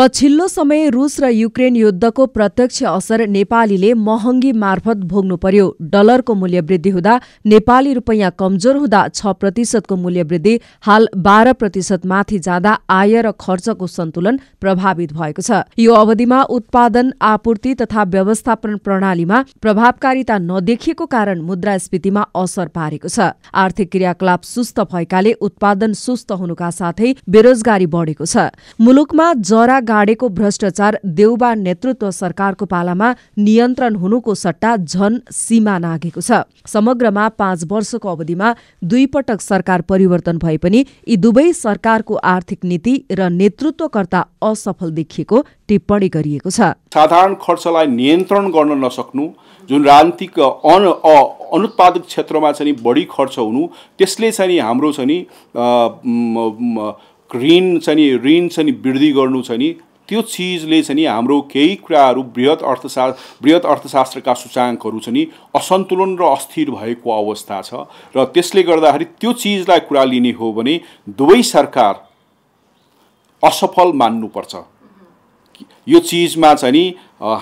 पछिल्लो समय रूस र युक्रेन युद्धको प्रत्यक्ष असर नेपालीले महँगी मार्फत भोग्नु पर्यो डलरको मूल्य वृद्धि हुँदा नेपाली रूपैयाँ कमजोर हुँदा छ प्रतिशतको मूल्य वृद्धि हाल बाह्र प्रतिशत माथि जाँदा आय र खर्चको सन्तुलन प्रभावित भएको छ यो अवधिमा उत्पादन आपूर्ति तथा व्यवस्थापन प्रणालीमा प्रभावकारिता नदेखिएको कारण मुद्रास्फीतिमा असर पारेको छ आर्थिक क्रियाकलाप सुस्त भएकाले उत्पादन सुस्त हुनुका साथै बेरोजगारी बढेको छ मुलुकमा जरा गाडेको भ्रष्टाचार देउबा नेतृत्व सरकारको पालामा नियन्त्रण हुनुको सट्टा झन सीमा नागेको छ समग्रमा पाँच वर्षको अवधिमा दुई पटक सरकार परिवर्तन भए पनि यी दुवै सरकारको आर्थिक नीति र नेतृत्वकर्ता असफल देखिएको टिप्पणी गरिएको छ साधारण खर्चलाई नियन्त्रण गर्न नसक्नु जुन राजनीतिक अन अनुत्पादक क्षेत्रमा चाहिँ बढी खर्च हुनु त्यसले चाहिँ हाम्रो चाहिँ ऋण चाहिँ ऋण चाहिँ वृद्धि गर्नु चाहिँ त्यो चिजले चाहिँ नि हाम्रो केही कुराहरू वृहत अर्थशा वृहत अर्थशास्त्रका सूचाङ्कहरू चाहिँ असन्तुलन र अस्थिर भएको अवस्था छ र त्यसले गर्दाखेरि त्यो चिजलाई कुरा लिने हो भने दुवै सरकार असफल मान्नुपर्छ यो चिजमा चाहिँ नि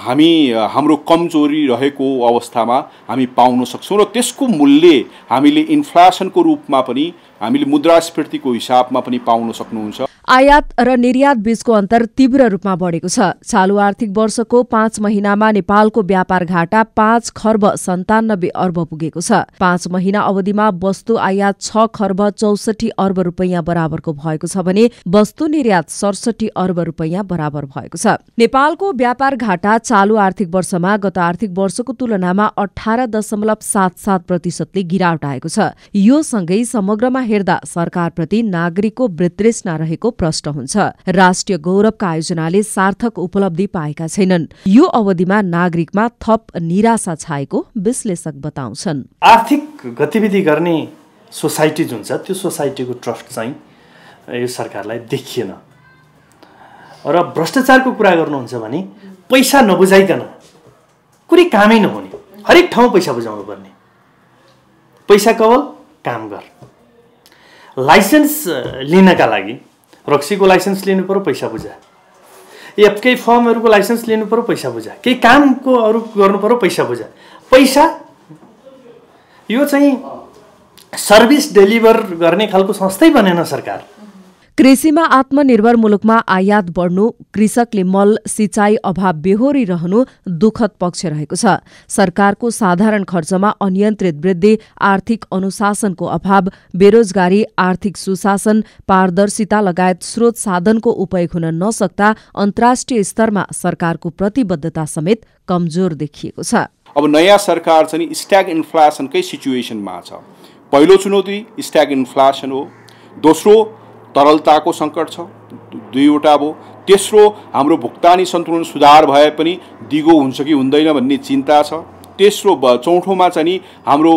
हामी हाम्रो कमजोरी रहेको अवस्थामा हामी पाउन सक्छौँ र त्यसको मूल्य हामीले इन्फ्लासनको रूपमा पनि हामीले मुद्रास्फीतिको हिसाबमा पनि पाउन सक्नुहुन्छ आयात र निर्यात बीचको अन्तर तीव्र रूपमा बढेको छ चालू आर्थिक वर्षको पाँच महिनामा नेपालको व्यापार घाटा पाँच खर्ब सन्तानब्बे अर्ब पुगेको छ पाँच महिना अवधिमा वस्तु आयात छ खर्ब चौसठी अर्ब रूपैयाँ बराबरको भएको छ भने वस्तु निर्यात सडसठी अर्ब रूपैयाँ बराबर भएको छ नेपालको व्यापार घाटा चालु आर्थिक वर्षमा गत आर्थिक वर्षको तुलनामा अठार दशमलव सात सात प्रतिशतले गिरावट आएको छ यो सँगै समग्रमा हेर्दा सरकारप्रति नागरिकको वितृष्णा रहेको प्रष्ट हुन्छ राष्ट्रिय गौरवका आयोजनाले सार्थक उपलब्धि पाएका छैनन् यो अवधिमा नागरिकमा थप निराशा छाएको विश्लेषक बताउँछन् आर्थिक गतिविधि गर्ने सोसाइटी जुन छ त्यो सोसाइटीको ट्रस्ट चाहिँ यो सरकारलाई देखिएन र भ्रष्टाचारको कुरा गर्नुहुन्छ भने पैसा नबुझाइकन कुनै कामै नहुने हरेक ठाउँ पैसा बुझाउनु पर्ने पैसा कवल काम गर लाइसेन्स लिनका लागि रक्सीको लाइसेन्स लिनु पऱ्यो पैसा बुझा एपकै फर्महरूको लाइसेन्स लिनु पऱ्यो पैसा बुझा केही कामको अरू गर्नु पऱ्यो पैसा बुझा पैसा यो चाहिँ सर्भिस डेलिभर गर्ने खालको संस्थै बनेन सरकार कृषिमा आत्मनिर्भर मुलुकमा आयात बढ्नु कृषकले मल सिंचाई अभाव बेहोरिरहनु दुखद पक्ष रहेको छ सरकारको साधारण खर्चमा अनियन्त्रित वृद्धि आर्थिक अनुशासनको अभाव बेरोजगारी आर्थिक सुशासन पारदर्शिता लगायत स्रोत साधनको उपयोग हुन नसक्दा अन्तर्राष्ट्रिय स्तरमा सरकारको प्रतिबद्धता समेत कमजोर देखिएको छ अब नयाँ सरकार चाहिँ स्ट्याग इन्फ्लेसनकै सिचुएसनमा छ पहिलो चुनौती स्ट्याग इन्फ्लेसन हो दोस्रो तरलताको सङ्कट छ दुईवटा अब तेस्रो हाम्रो भुक्तानी सन्तुलन सुधार भए पनि दिगो हुन्छ कि हुँदैन भन्ने चिन्ता छ तेस्रो चौथोमा चाहिँ नि हाम्रो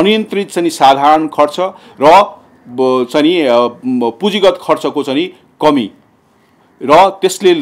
अनियन्त्रित चाहिँ साधारण खर्च र चाहिँ पुँजीगत खर्चको चाहिँ कमी र त्यसले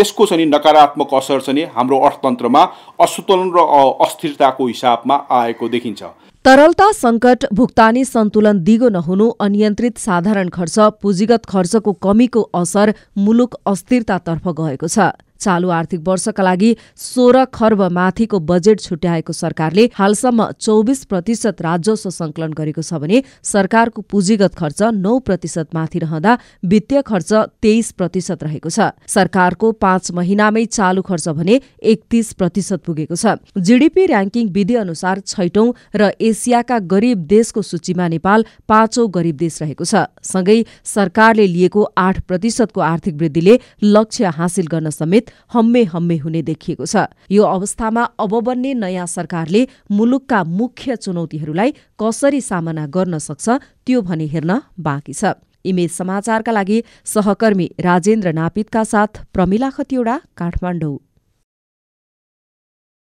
त्यसको चाहिँ नकारात्मक असर चाहिँ हाम्रो अर्थतन्त्रमा असन्तुलन र अस्थिरताको हिसाबमा आएको देखिन्छ तरलता संकट भुक्तानी सन्तुलन दिगो नहुनु अनियन्त्रित साधारण खर्च पुँजीगत खर्चको कमीको असर मुलुक अस्थिरतातर्फ गएको छ चालु आर्थिक वर्षका लागि सोह्र खर्ब माथिको बजेट छुट्याएको सरकारले हालसम्म चौबिस प्रतिशत राजस्व संकलन गरेको छ भने सरकारको पुँजीगत खर्च नौ प्रतिशत माथि रहँदा वित्तीय खर्च तेइस प्रतिशत रहेको छ सरकारको पाँच महिनामै चालु खर्च भने एकतिस प्रतिशत पुगेको छ जीडीपी र्याङ्किङ विधि अनुसार छैटौं र एसियाका गरीब देशको सूचीमा नेपाल पाँचौं गरीब देश रहेको छ सँगै सरकारले लिएको आठ प्रतिशतको आर्थिक वृद्धिले लक्ष्य हासिल गर्न समेत हम्मे हम्मे हुने देखिएको छ यो अवस्थामा अब बन्ने नयाँ सरकारले मुलुकका मुख्य चुनौतीहरूलाई कसरी सामना गर्न सक्छ त्यो भने हेर्न बाँकी छ इमेज समाचारका लागि सहकर्मी राजेन्द्र नापितका साथ प्रमिला खतिवड़ा काठमाडौँ